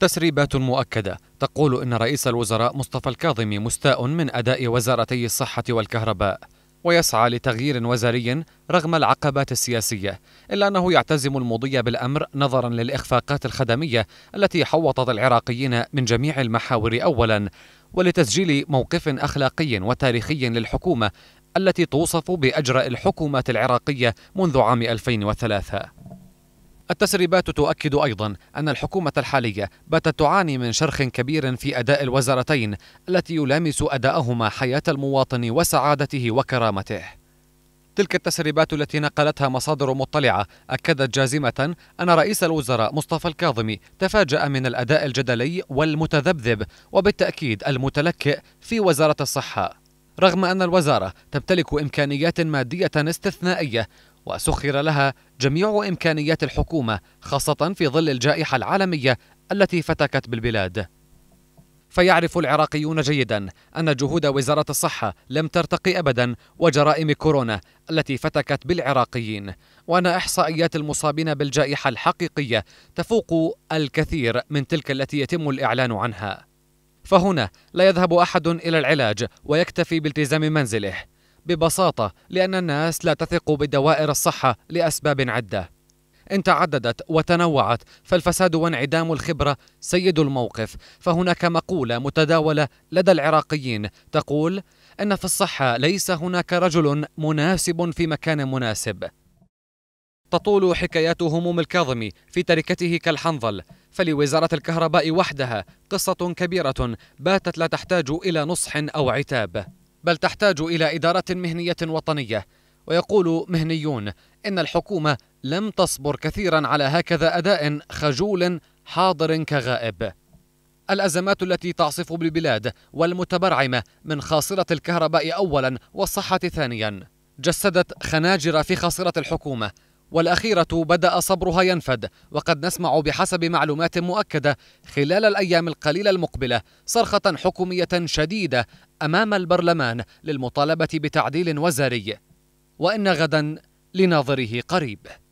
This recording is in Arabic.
تسريبات مؤكدة تقول إن رئيس الوزراء مصطفى الكاظمي مستاء من أداء وزارتي الصحة والكهرباء ويسعى لتغيير وزاري رغم العقبات السياسية إلا أنه يعتزم المضي بالأمر نظرا للإخفاقات الخدمية التي حوطت العراقيين من جميع المحاور أولا ولتسجيل موقف أخلاقي وتاريخي للحكومة التي توصف بأجرأ الحكومات العراقية منذ عام 2003 التسريبات تؤكد ايضا ان الحكومه الحاليه باتت تعاني من شرخ كبير في اداء الوزارتين التي يلامس اداءهما حياه المواطن وسعادته وكرامته. تلك التسريبات التي نقلتها مصادر مطلعه اكدت جازمه ان رئيس الوزراء مصطفى الكاظمي تفاجا من الاداء الجدلي والمتذبذب وبالتاكيد المتلكئ في وزاره الصحه. رغم أن الوزارة تمتلك إمكانيات مادية استثنائية وسخر لها جميع إمكانيات الحكومة خاصة في ظل الجائحة العالمية التي فتكت بالبلاد فيعرف العراقيون جيدا أن جهود وزارة الصحة لم ترتقي أبدا وجرائم كورونا التي فتكت بالعراقيين وأن إحصائيات المصابين بالجائحة الحقيقية تفوق الكثير من تلك التي يتم الإعلان عنها فهنا لا يذهب أحد إلى العلاج ويكتفي بالتزام منزله ببساطة لأن الناس لا تثق بدوائر الصحة لأسباب عدة إن تعددت وتنوعت فالفساد وانعدام الخبرة سيد الموقف فهناك مقولة متداولة لدى العراقيين تقول إن في الصحة ليس هناك رجل مناسب في مكان مناسب تطول حكايات هموم الكاظمي في تركته كالحنظل فلوزارة الكهرباء وحدها قصة كبيرة باتت لا تحتاج إلى نصح أو عتاب بل تحتاج إلى إدارة مهنية وطنية ويقول مهنيون إن الحكومة لم تصبر كثيرا على هكذا أداء خجول حاضر كغائب الأزمات التي تعصف بالبلاد والمتبرعمة من خاصرة الكهرباء أولا والصحة ثانيا جسدت خناجر في خاصرة الحكومة والأخيرة بدأ صبرها ينفد وقد نسمع بحسب معلومات مؤكدة خلال الأيام القليلة المقبلة صرخة حكومية شديدة أمام البرلمان للمطالبة بتعديل وزاري وإن غدا لناظره قريب